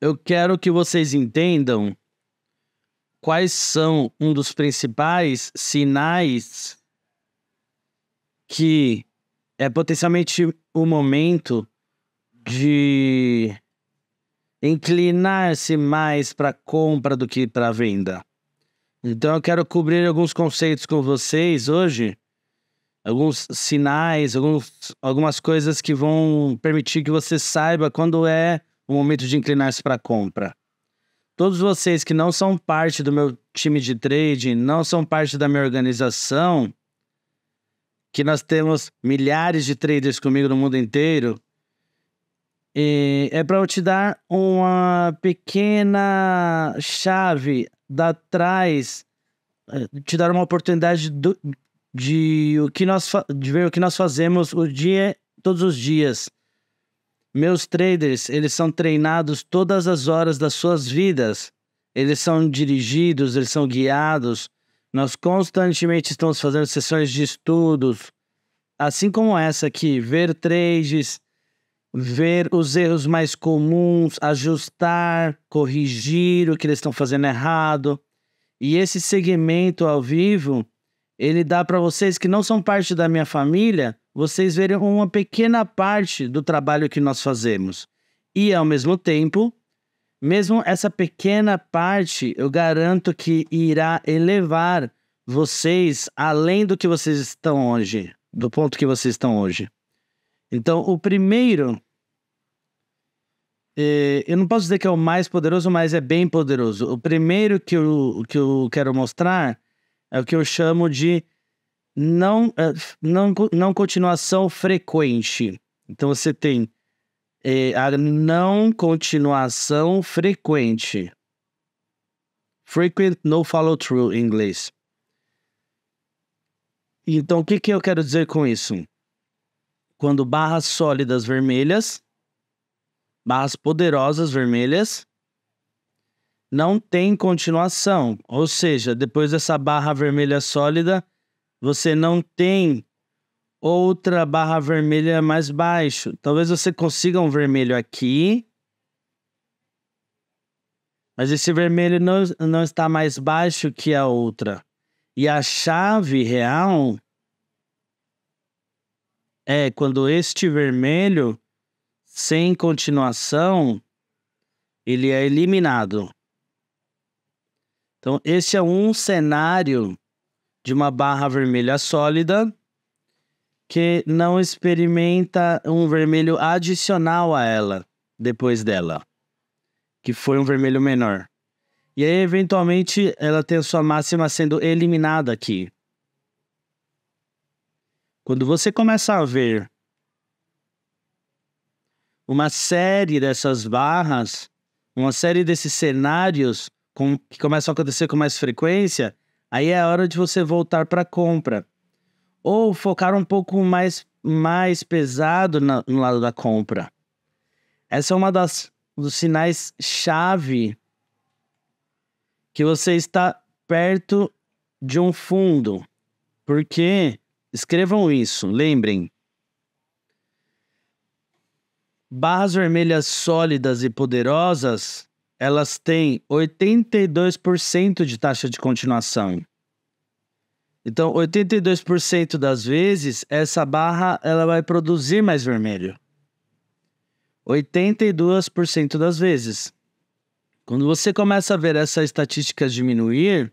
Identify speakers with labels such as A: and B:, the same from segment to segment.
A: eu quero que vocês entendam quais são um dos principais sinais que é potencialmente o momento de inclinar-se mais para compra do que para venda. Então eu quero cobrir alguns conceitos com vocês hoje, alguns sinais, alguns, algumas coisas que vão permitir que você saiba quando é o momento de inclinar-se para a compra. Todos vocês que não são parte do meu time de trading, não são parte da minha organização, que nós temos milhares de traders comigo no mundo inteiro, é para eu te dar uma pequena chave da trás, eh, te dar uma oportunidade do, de o que nós de ver o que nós fazemos o dia todos os dias meus traders, eles são treinados todas as horas das suas vidas. Eles são dirigidos, eles são guiados. Nós constantemente estamos fazendo sessões de estudos, assim como essa aqui, ver trades, ver os erros mais comuns, ajustar, corrigir o que eles estão fazendo errado. E esse segmento ao vivo, ele dá para vocês que não são parte da minha família, vocês verem uma pequena parte do trabalho que nós fazemos. E ao mesmo tempo, mesmo essa pequena parte, eu garanto que irá elevar vocês além do que vocês estão hoje, do ponto que vocês estão hoje. Então, o primeiro, é, eu não posso dizer que é o mais poderoso, mas é bem poderoso. O primeiro que eu, que eu quero mostrar é o que eu chamo de não, é, não, não continuação frequente. Então você tem é, a não continuação frequente. Frequent no follow through em inglês. Então, o que, que eu quero dizer com isso? Quando barras sólidas vermelhas, barras poderosas vermelhas, não tem continuação. Ou seja, depois dessa barra vermelha sólida, você não tem outra barra vermelha mais baixo. Talvez você consiga um vermelho aqui. Mas esse vermelho não, não está mais baixo que a outra. E a chave real é quando este vermelho, sem continuação, ele é eliminado. Então, esse é um cenário de uma barra vermelha sólida que não experimenta um vermelho adicional a ela depois dela, que foi um vermelho menor. E aí, eventualmente, ela tem a sua máxima sendo eliminada aqui. Quando você começa a ver uma série dessas barras, uma série desses cenários com, que começam a acontecer com mais frequência, aí é a hora de você voltar para a compra. Ou focar um pouco mais, mais pesado na, no lado da compra. Essa é uma das dos sinais chave que você está perto de um fundo. Porque escrevam isso, lembrem. Barras vermelhas sólidas e poderosas elas têm 82% de taxa de continuação. Então, 82% das vezes, essa barra ela vai produzir mais vermelho. 82% das vezes. Quando você começa a ver essas estatísticas diminuir,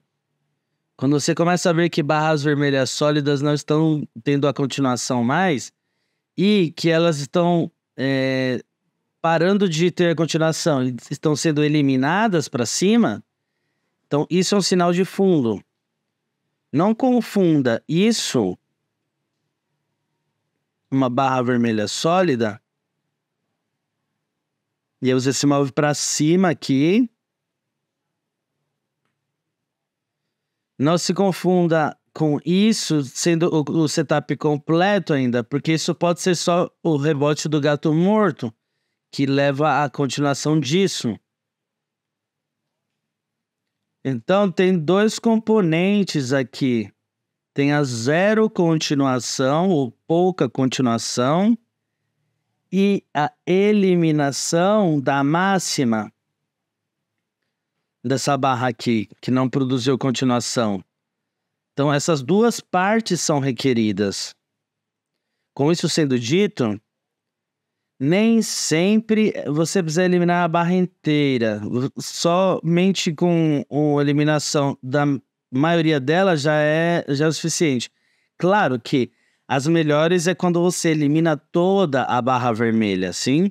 A: quando você começa a ver que barras vermelhas sólidas não estão tendo a continuação mais e que elas estão é, parando de ter continuação estão sendo eliminadas para cima, então isso é um sinal de fundo. Não confunda isso, uma barra vermelha sólida, e aí você se move para cima aqui. Não se confunda com isso sendo o, o setup completo ainda, porque isso pode ser só o rebote do gato morto que leva à continuação disso. Então, tem dois componentes aqui. Tem a zero continuação ou pouca continuação e a eliminação da máxima dessa barra aqui, que não produziu continuação. Então, essas duas partes são requeridas. Com isso sendo dito, nem sempre eh, você precisa eliminar a barra inteira. Somente com a eliminação da maioria dela já é, já é o suficiente. Claro que as melhores é quando você elimina toda a barra vermelha, sim?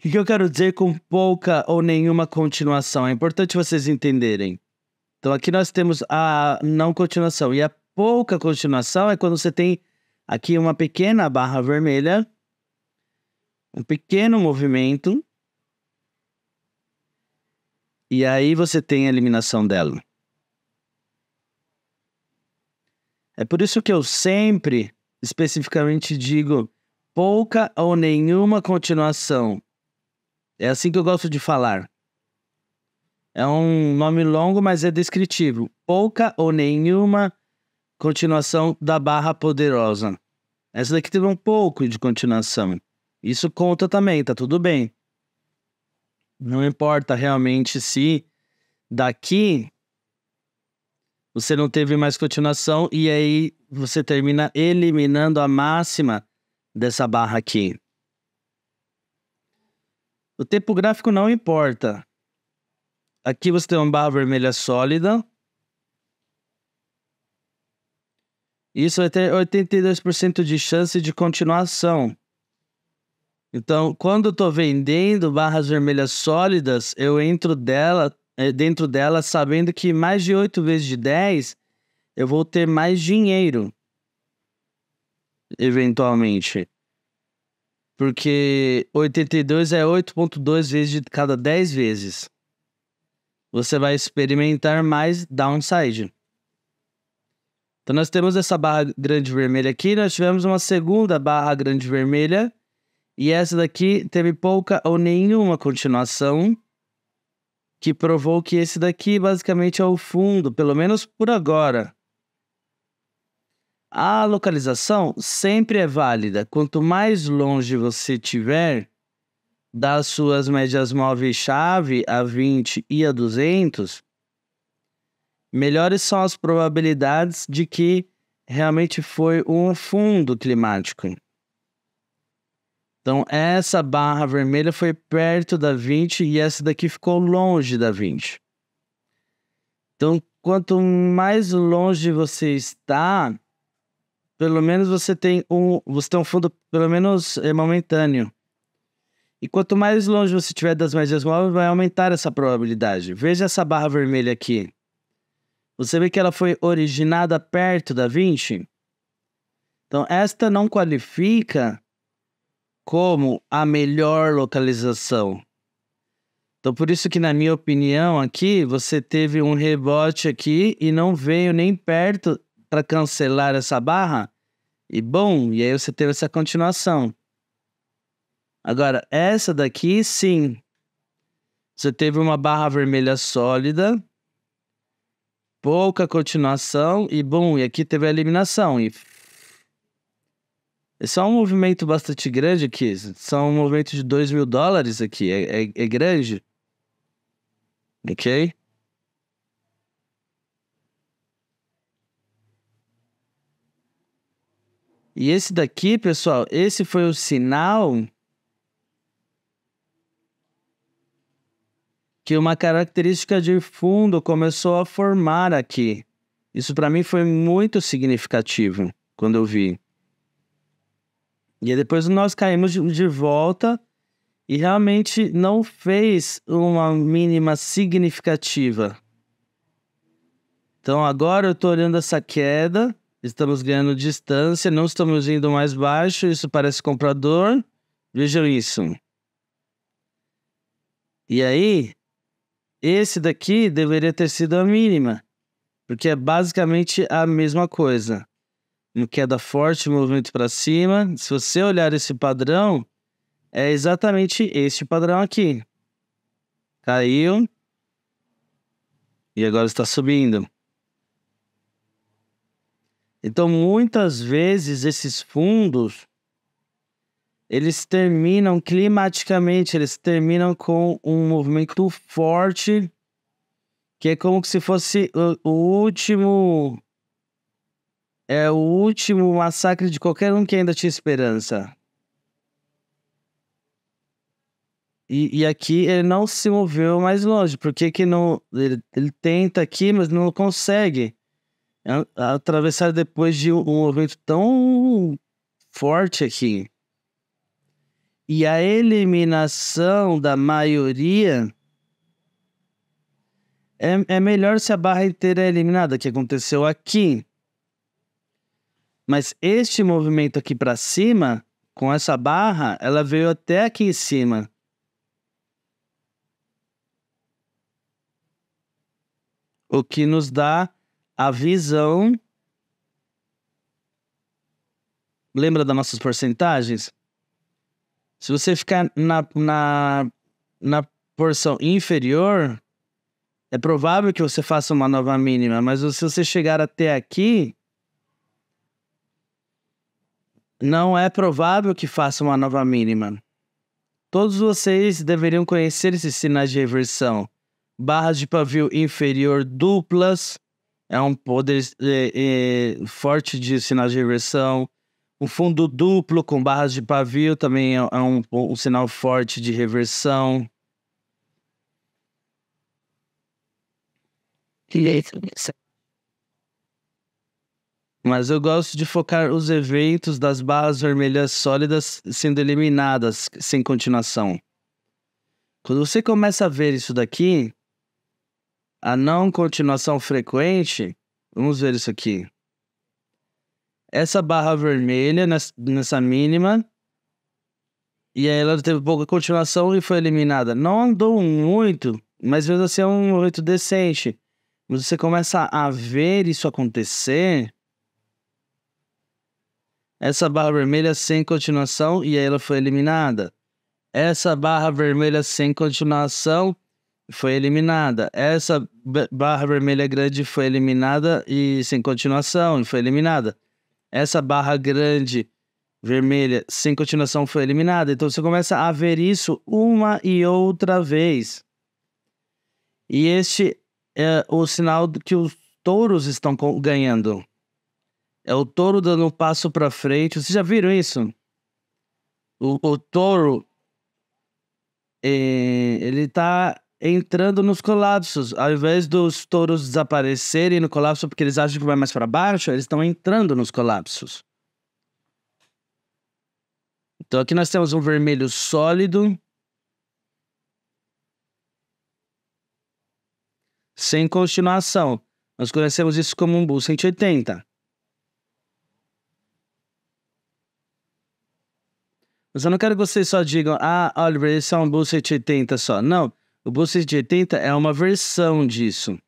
A: O que, que eu quero dizer com pouca ou nenhuma continuação? É importante vocês entenderem. Então aqui nós temos a não continuação e a pouca continuação é quando você tem aqui uma pequena barra vermelha, um pequeno movimento, e aí você tem a eliminação dela. É por isso que eu sempre, especificamente, digo pouca ou nenhuma continuação. É assim que eu gosto de falar. É um nome longo, mas é descritivo. Pouca ou nenhuma continuação da barra poderosa. Essa daqui teve um pouco de continuação. Isso conta também, tá tudo bem. Não importa realmente se daqui você não teve mais continuação e aí você termina eliminando a máxima dessa barra aqui. O tempo gráfico não importa. Aqui você tem uma barra vermelha sólida, Isso é ter 82% de chance de continuação. Então, quando eu estou vendendo barras vermelhas sólidas, eu entro dela, é, dentro dela sabendo que mais de 8 vezes de 10 eu vou ter mais dinheiro. Eventualmente. Porque 82 é 8,2 vezes de cada 10 vezes. Você vai experimentar mais downside. Então nós temos essa barra grande vermelha aqui, nós tivemos uma segunda barra grande vermelha, e essa daqui teve pouca ou nenhuma continuação, que provou que esse daqui basicamente é o fundo, pelo menos por agora. A localização sempre é válida. Quanto mais longe você tiver das suas médias móveis-chave, a 20 e a 200, melhores são as probabilidades de que realmente foi um fundo climático. Então, essa barra vermelha foi perto da 20 e essa daqui ficou longe da 20. Então, quanto mais longe você está, pelo menos você tem um, você tem um fundo pelo menos é, momentâneo. E quanto mais longe você estiver das médias móveis, vai aumentar essa probabilidade. Veja essa barra vermelha aqui. Você vê que ela foi originada perto da Vinci? Então, esta não qualifica como a melhor localização. Então, por isso que, na minha opinião, aqui você teve um rebote aqui e não veio nem perto para cancelar essa barra. E bom, e aí você teve essa continuação. Agora, essa daqui, sim. Você teve uma barra vermelha sólida pouca continuação e bom, e aqui teve a eliminação. E esse é um movimento bastante grande aqui. São um movimento de 2 mil dólares aqui. É, é, é, grande. Ok? E esse daqui, pessoal, esse foi o sinal que uma característica de fundo começou a formar aqui. Isso para mim foi muito significativo quando eu vi. E depois nós caímos de volta e realmente não fez uma mínima significativa. Então agora eu estou olhando essa queda, estamos ganhando distância, não estamos indo mais baixo, isso parece comprador. Vejam isso. E aí, esse daqui deveria ter sido a mínima, porque é basicamente a mesma coisa. Em queda é forte, movimento para cima. Se você olhar esse padrão, é exatamente este padrão aqui. Caiu. E agora está subindo. Então, muitas vezes, esses fundos eles terminam climaticamente, eles terminam com um movimento forte, que é como se fosse o, o último. É o último massacre de qualquer um que ainda tinha esperança. E, e, aqui ele não se moveu mais longe. porque que, que não. Ele, ele tenta aqui, mas não consegue. Atravessar depois de um movimento tão forte aqui e a eliminação da maioria, é, é melhor se a barra inteira é eliminada, que aconteceu aqui. Mas este movimento aqui para cima, com essa barra, ela veio até aqui em cima. O que nos dá a visão. Lembra das nossas porcentagens? Se você ficar na, na, na porção inferior, é provável que você faça uma nova mínima, mas se você chegar até aqui, não é provável que faça uma nova mínima. Todos vocês deveriam conhecer esses sinais de reversão. Barras de pavio inferior duplas é um poder é, é, forte de sinais de reversão. O fundo duplo com barras de pavio também é, é um, um sinal forte de reversão. Mas eu gosto de focar os eventos das barras vermelhas sólidas sendo eliminadas sem continuação. Quando você começa a ver isso daqui, a não continuação frequente, vamos ver isso aqui essa barra vermelha nessa, nessa mínima. E aí ela teve pouca continuação e foi eliminada. Não andou muito, mas mesmo assim é um muito decente. Mas você começa a ver isso acontecer. Essa barra vermelha sem continuação e aí ela foi eliminada. Essa barra vermelha sem continuação foi eliminada. Essa barra vermelha grande foi eliminada e sem continuação e foi eliminada essa barra grande vermelha sem continuação foi eliminada. Então você começa a ver isso uma e outra vez. E este é o sinal que os touros estão ganhando. É o touro dando um passo para frente. Vocês já viram isso? O, o touro, é, ele está entrando nos colapsos. Ao invés dos touros desaparecerem no colapso porque eles acham que vai mais para baixo, eles estão entrando nos colapsos. Então aqui nós temos um vermelho sólido. Sem continuação. Nós conhecemos isso como um Bull 180. Mas eu não quero que vocês só digam, ah, Oliver, esse é um Bull 180 só. Não. O de 80 é uma versão disso.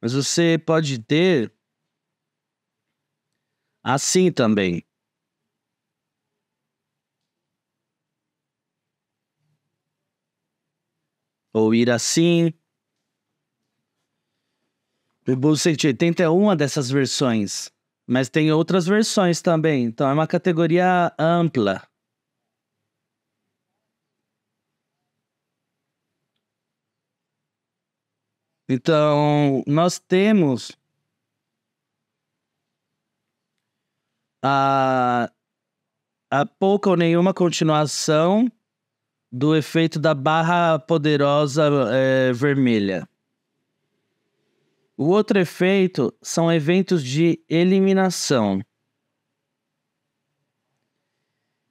A: Mas você pode ter assim também. Ou ir assim. O Blues 180 é uma dessas versões. Mas tem outras versões também. Então é uma categoria ampla. Então, nós temos a, a pouca ou nenhuma continuação do efeito da barra poderosa é, vermelha. O outro efeito são eventos de eliminação.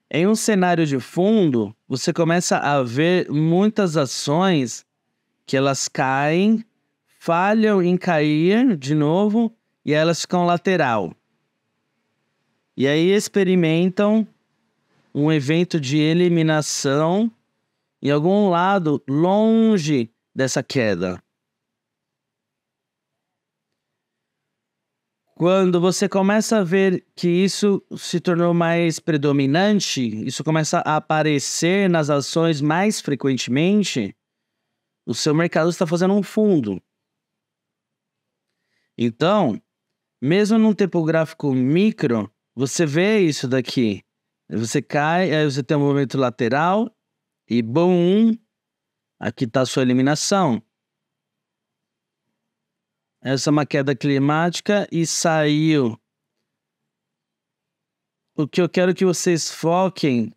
A: Em um cenário de fundo, você começa a ver muitas ações que elas caem falham em cair de novo e elas ficam lateral. E aí experimentam um evento de eliminação em algum lado longe dessa queda. Quando você começa a ver que isso se tornou mais predominante, isso começa a aparecer nas ações mais frequentemente, o seu mercado está fazendo um fundo. Então, mesmo num tempo gráfico micro, você vê isso daqui. Você cai, aí você tem um movimento lateral e bom, aqui está a sua eliminação. Essa é uma queda climática e saiu. O que eu quero que vocês foquem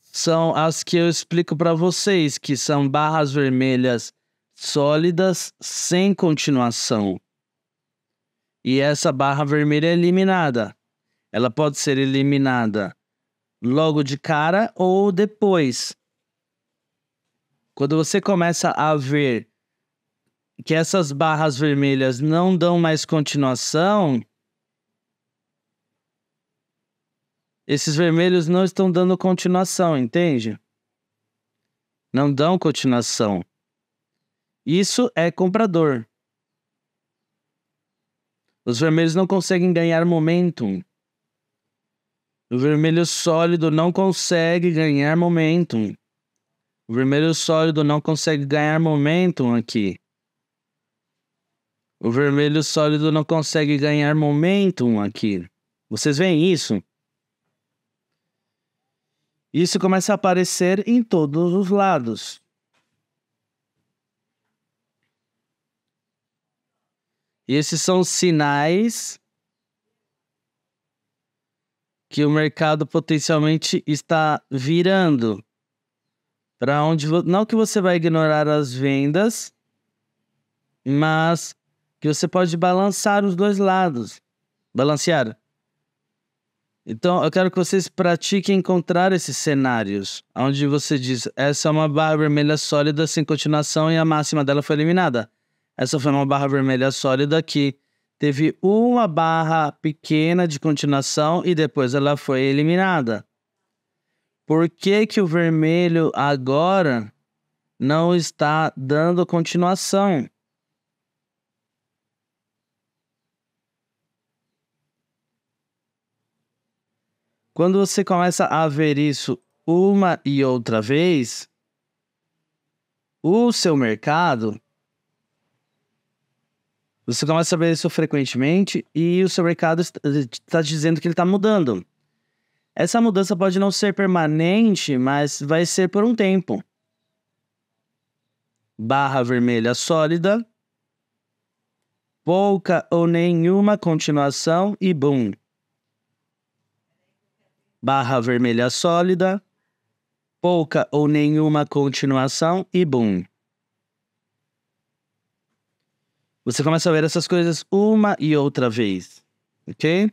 A: são as que eu explico para vocês, que são barras vermelhas sólidas sem continuação. E essa barra vermelha é eliminada. Ela pode ser eliminada logo de cara ou depois. Quando você começa a ver que essas barras vermelhas não dão mais continuação, esses vermelhos não estão dando continuação, entende? Não dão continuação. Isso é comprador. Os vermelhos não conseguem ganhar momentum. O vermelho sólido não consegue ganhar momentum. O vermelho sólido não consegue ganhar momentum aqui. O vermelho sólido não consegue ganhar momentum aqui. Vocês veem isso? Isso começa a aparecer em todos os lados. E Esses são sinais que o mercado potencialmente está virando para onde não que você vai ignorar as vendas, mas que você pode balançar os dois lados, balancear. Então, eu quero que vocês pratiquem encontrar esses cenários, onde você diz: essa é uma barra vermelha sólida sem continuação e a máxima dela foi eliminada. Essa foi uma barra vermelha sólida que teve uma barra pequena de continuação e depois ela foi eliminada. Por que, que o vermelho agora não está dando continuação? Quando você começa a ver isso uma e outra vez, o seu mercado você começa a saber isso frequentemente e o seu mercado está eh, tá dizendo que ele está mudando. Essa mudança pode não ser permanente, mas vai ser por um tempo. Barra vermelha sólida, pouca ou nenhuma continuação e boom. Barra vermelha sólida, pouca ou nenhuma continuação e boom. Você começa a ver essas coisas uma e outra vez, ok?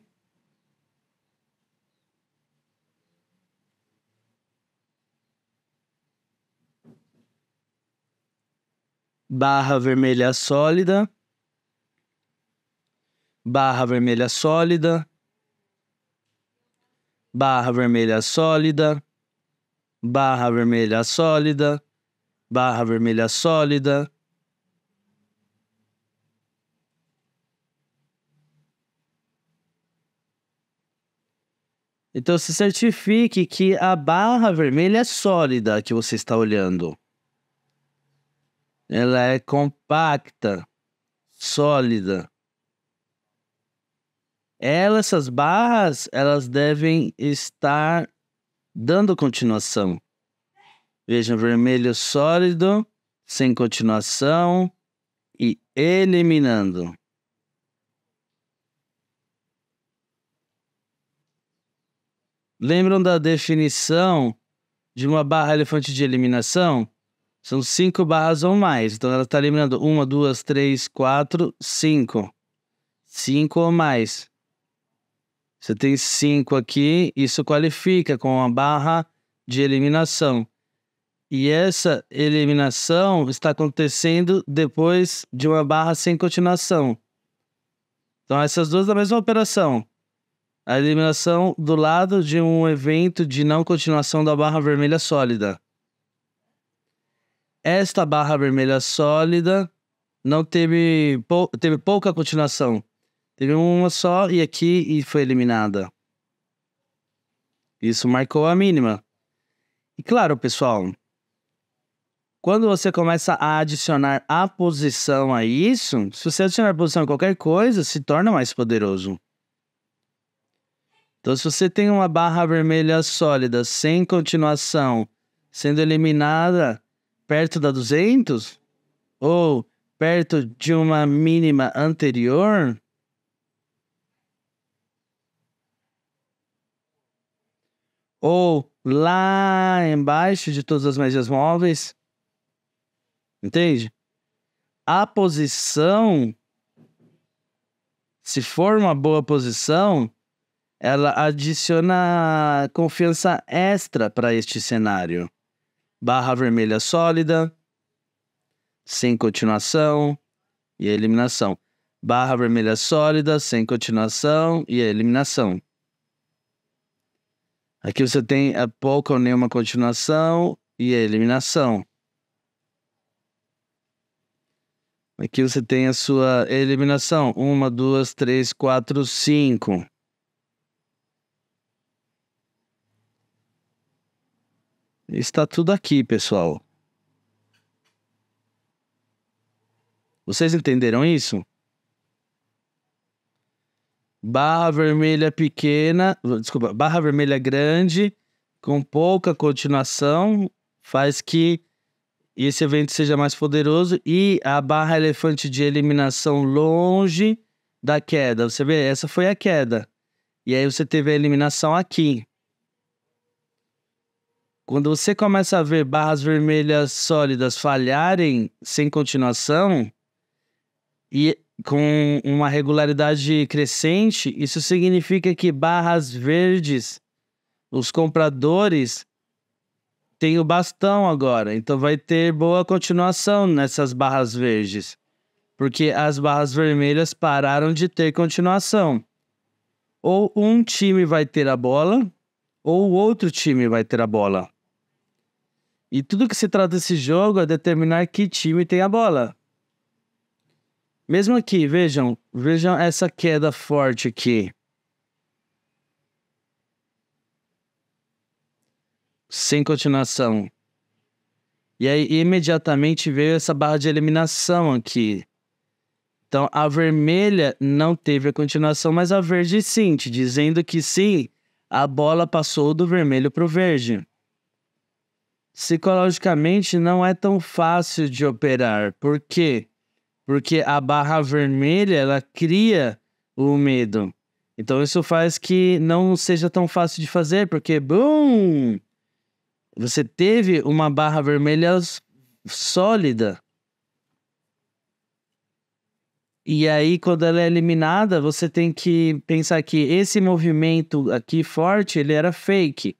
A: barra vermelha sólida, barra vermelha sólida, barra vermelha sólida, barra vermelha sólida, barra vermelha sólida, Então se certifique que a barra vermelha é sólida que você está olhando. Ela é compacta, sólida. Ela, essas barras, elas devem estar dando continuação. Vejam, vermelho sólido, sem continuação e eliminando. Lembram da definição de uma barra elefante de eliminação? São cinco barras ou mais. Então ela está eliminando uma, duas, três, quatro, cinco. Cinco ou mais. Você tem cinco aqui, isso qualifica com uma barra de eliminação. E essa eliminação está acontecendo depois de uma barra sem continuação. Então, essas duas da mesma operação. A eliminação do lado de um evento de não continuação da barra vermelha sólida. Esta barra vermelha sólida não teve, pou, teve pouca continuação. Teve uma só e aqui e foi eliminada. Isso marcou a mínima. E claro, pessoal, quando você começa a adicionar a posição a isso, se você adicionar a posição a qualquer coisa, se torna mais poderoso. Então, se você tem uma barra vermelha sólida sem continuação sendo eliminada perto da 200 ou perto de uma mínima anterior, ou lá embaixo de todas as médias móveis. Entende? A posição, se for uma boa posição, ela adiciona confiança extra para este cenário. Barra vermelha sólida, sem continuação e eliminação. Barra vermelha sólida, sem continuação e eliminação. Aqui você tem a pouca ou nenhuma continuação e a eliminação. Aqui você tem a sua eliminação. Uma, duas, três, quatro, cinco. Está tudo aqui, pessoal. Vocês entenderam isso? Barra vermelha pequena, desculpa, barra vermelha grande com pouca continuação faz que esse evento seja mais poderoso e a barra elefante de eliminação longe da queda. Você vê, essa foi a queda. E aí você teve a eliminação aqui. Quando você começa a ver barras vermelhas sólidas falharem sem continuação e com uma regularidade crescente, isso significa que barras verdes, os compradores têm o bastão agora, então vai ter boa continuação nessas barras verdes, porque as barras vermelhas pararam de ter continuação. Ou um time vai ter a bola, ou o outro time vai ter a bola. E tudo que se trata desse jogo é determinar que time tem a bola. Mesmo aqui, vejam, vejam essa queda forte aqui. Sem continuação. E aí imediatamente veio essa barra de eliminação aqui. Então a vermelha não teve a continuação, mas a verde sim, te dizendo que sim, a bola passou do vermelho para o verde. Psicologicamente não é tão fácil de operar. Por quê? Porque a barra vermelha ela cria o medo. Então isso faz que não seja tão fácil de fazer, porque bum! Você teve uma barra vermelha sólida. E aí, quando ela é eliminada, você tem que pensar que esse movimento aqui forte, ele era fake.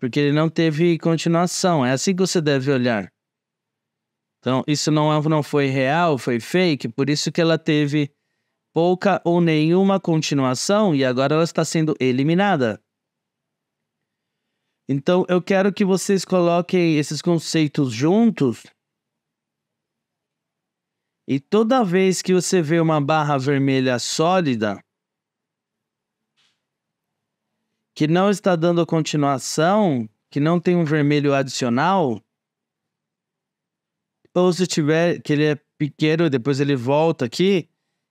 A: Porque ele não teve continuação. É assim que você deve olhar. Então, isso não, é, não foi real, foi fake. Por isso que ela teve pouca ou nenhuma continuação e agora ela está sendo eliminada. Então, eu quero que vocês coloquem esses conceitos juntos e toda vez que você vê uma barra vermelha sólida, que não está dando continuação, que não tem um vermelho adicional, ou se tiver que ele é pequeno, depois ele volta aqui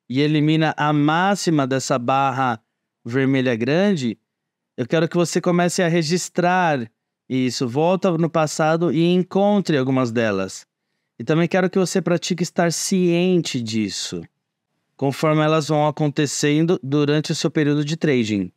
A: e elimina a máxima dessa barra vermelha grande, eu quero que você comece a registrar isso, volta no passado e encontre algumas delas. E também quero que você pratique estar ciente disso, conforme elas vão acontecendo durante o seu período de trading.